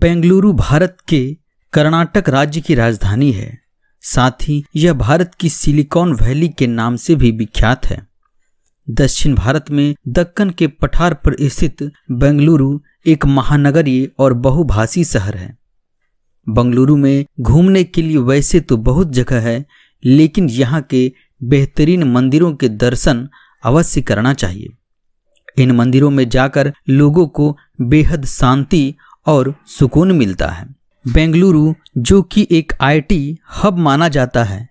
बेंगलुरु भारत के कर्नाटक राज्य की राजधानी है साथ ही यह भारत की सिलिकॉन वैली के नाम से भी विख्यात है दक्षिण भारत में दक्कन के पठार पर स्थित बेंगलुरु एक महानगरीय और बहुभाषी शहर है बंगलुरु में घूमने के लिए वैसे तो बहुत जगह है लेकिन यहाँ के बेहतरीन मंदिरों के दर्शन अवश्य करना चाहिए इन मंदिरों में जाकर लोगों को बेहद शांति और सुकून मिलता है बेंगलुरु जो कि एक आईटी हब माना जाता है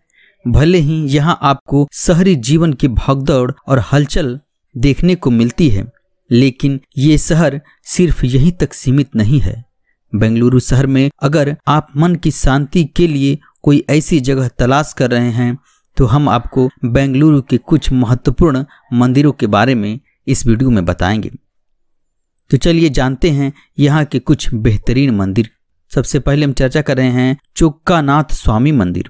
भले ही यहाँ आपको शहरी जीवन की भागदौड़ और हलचल देखने को मिलती है लेकिन ये शहर सिर्फ यहीं तक सीमित नहीं है बेंगलुरु शहर में अगर आप मन की शांति के लिए कोई ऐसी जगह तलाश कर रहे हैं तो हम आपको बेंगलुरु के कुछ महत्वपूर्ण मंदिरों के बारे में इस वीडियो में बताएंगे तो चलिए जानते हैं यहाँ के कुछ बेहतरीन मंदिर सबसे पहले हम चर्चा कर रहे हैं चोक्कानाथ स्वामी मंदिर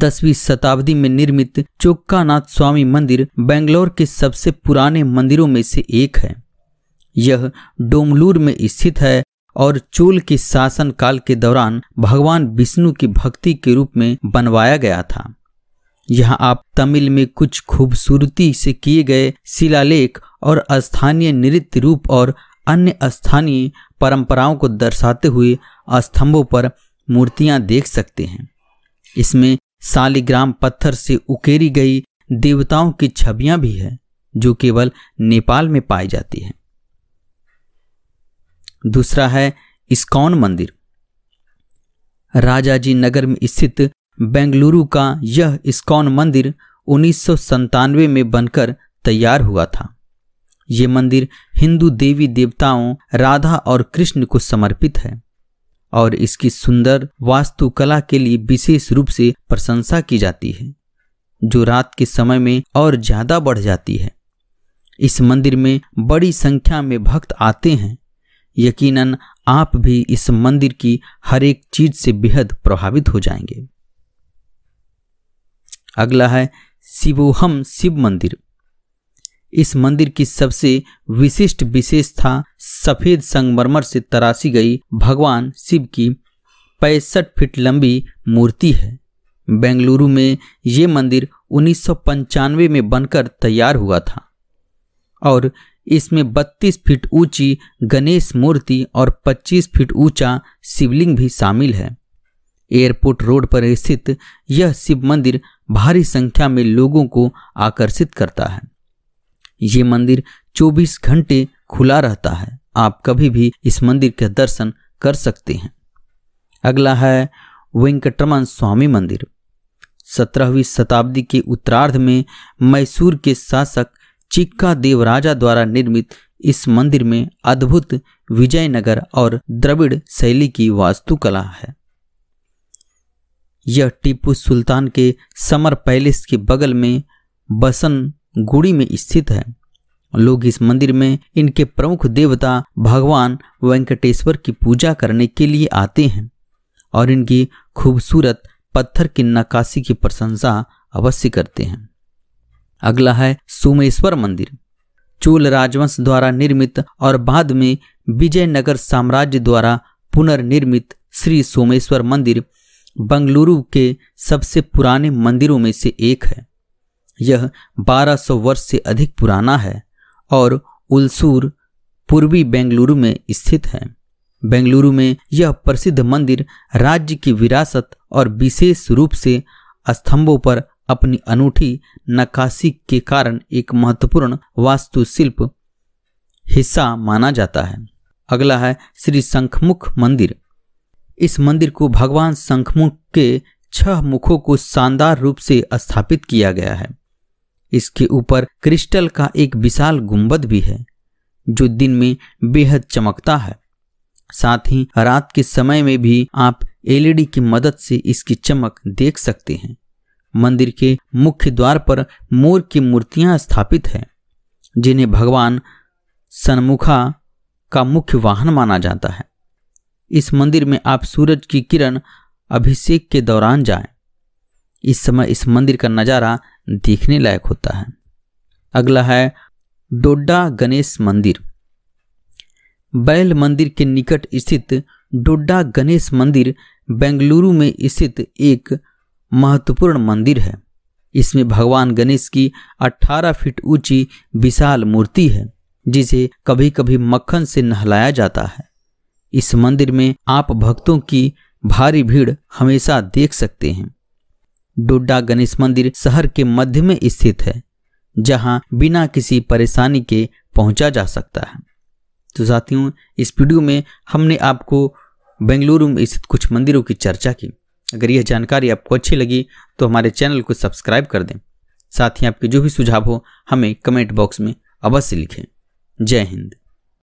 दसवीं शताब्दी में निर्मित चोक्कानाथ स्वामी मंदिर बेंगलोर के सबसे पुराने मंदिरों में से एक है यह डोमलूर में स्थित है और चोल के शासन काल के दौरान भगवान विष्णु की भक्ति के रूप में बनवाया गया था यहाँ आप तमिल में कुछ खूबसूरती से किए गए शिलालेख और स्थानीय नृत्य रूप और अन्य स्थानीय परंपराओं को दर्शाते हुए स्तंभों पर मूर्तियां देख सकते हैं इसमें शालिग्राम पत्थर से उकेरी गई देवताओं की छवियां भी है जो केवल नेपाल में पाई जाती है दूसरा है इस्कॉन मंदिर राजाजी नगर में स्थित बेंगलुरु का यह इस्कॉन मंदिर उन्नीस में बनकर तैयार हुआ था ये मंदिर हिंदू देवी देवताओं राधा और कृष्ण को समर्पित है और इसकी सुंदर वास्तुकला के लिए विशेष रूप से प्रशंसा की जाती है जो रात के समय में और ज्यादा बढ़ जाती है इस मंदिर में बड़ी संख्या में भक्त आते हैं यकीनन आप भी इस मंदिर की हर एक चीज से बेहद प्रभावित हो जाएंगे अगला है शिवोहम शिव मंदिर इस मंदिर की सबसे विशिष्ट विशेषता सफेद संगमरमर से तराशी गई भगवान शिव की पैंसठ फीट लंबी मूर्ति है बेंगलुरु में ये मंदिर उन्नीस में बनकर तैयार हुआ था और इसमें 32 फीट ऊंची गणेश मूर्ति और 25 फीट ऊंचा शिवलिंग भी शामिल है एयरपोर्ट रोड पर स्थित यह शिव मंदिर भारी संख्या में लोगों को आकर्षित करता है ये मंदिर 24 घंटे खुला रहता है आप कभी भी इस मंदिर के दर्शन कर सकते हैं अगला है वेंकटरमन स्वामी मंदिर सत्रहवीं शताब्दी के उत्तरार्ध में मैसूर के शासक चिक्का देवराजा द्वारा निर्मित इस मंदिर में अद्भुत विजयनगर और द्रविड़ शैली की वास्तुकला है यह टीपू सुल्तान के समर पैलेस के बगल में बसन गुड़ी में स्थित है लोग इस मंदिर में इनके प्रमुख देवता भगवान वेंकटेश्वर की पूजा करने के लिए आते हैं और इनकी खूबसूरत पत्थर की नक्काशी की प्रशंसा अवश्य करते हैं अगला है सोमेश्वर मंदिर चोल राजवंश द्वारा निर्मित और बाद में विजयनगर साम्राज्य द्वारा पुनर्निर्मित श्री सोमेश्वर मंदिर बंगलुरु के सबसे पुराने मंदिरों में से एक है यह 1200 वर्ष से अधिक पुराना है और उलसूर पूर्वी बेंगलुरु में स्थित है बेंगलुरु में यह प्रसिद्ध मंदिर राज्य की विरासत और विशेष रूप से स्तंभों पर अपनी अनूठी नकाशी के कारण एक महत्वपूर्ण वास्तुशिल्प हिस्सा माना जाता है अगला है श्री शंखमुख मंदिर इस मंदिर को भगवान शंखमुख के छह मुखों को शानदार रूप से स्थापित किया गया है इसके ऊपर क्रिस्टल का एक विशाल गुंबद भी है जो दिन में बेहद चमकता है साथ ही रात के समय में भी आप एलईडी की मदद से इसकी चमक देख सकते हैं मंदिर के मुख्य द्वार पर मोर की मूर्तियां स्थापित हैं जिन्हें भगवान सनमुखा का मुख्य वाहन माना जाता है इस मंदिर में आप सूरज की किरण अभिषेक के दौरान जाएं। इस समय इस मंदिर का नज़ारा देखने लायक होता है अगला है डोड्डा गणेश मंदिर बैल मंदिर के निकट स्थित डोड्डा गणेश मंदिर बेंगलुरु में स्थित एक महत्वपूर्ण मंदिर है इसमें भगवान गणेश की 18 फीट ऊंची विशाल मूर्ति है जिसे कभी कभी मक्खन से नहलाया जाता है इस मंदिर में आप भक्तों की भारी भीड़ हमेशा देख सकते हैं डोडा गणेश मंदिर शहर के मध्य में स्थित है जहां बिना किसी परेशानी के पहुंचा जा सकता है तो साथियों इस वीडियो में हमने आपको बेंगलुरु में स्थित कुछ मंदिरों की चर्चा की अगर यह जानकारी आपको अच्छी लगी तो हमारे चैनल को सब्सक्राइब कर दें साथ ही आपके जो भी सुझाव हो हमें कमेंट बॉक्स में अवश्य लिखें जय हिंद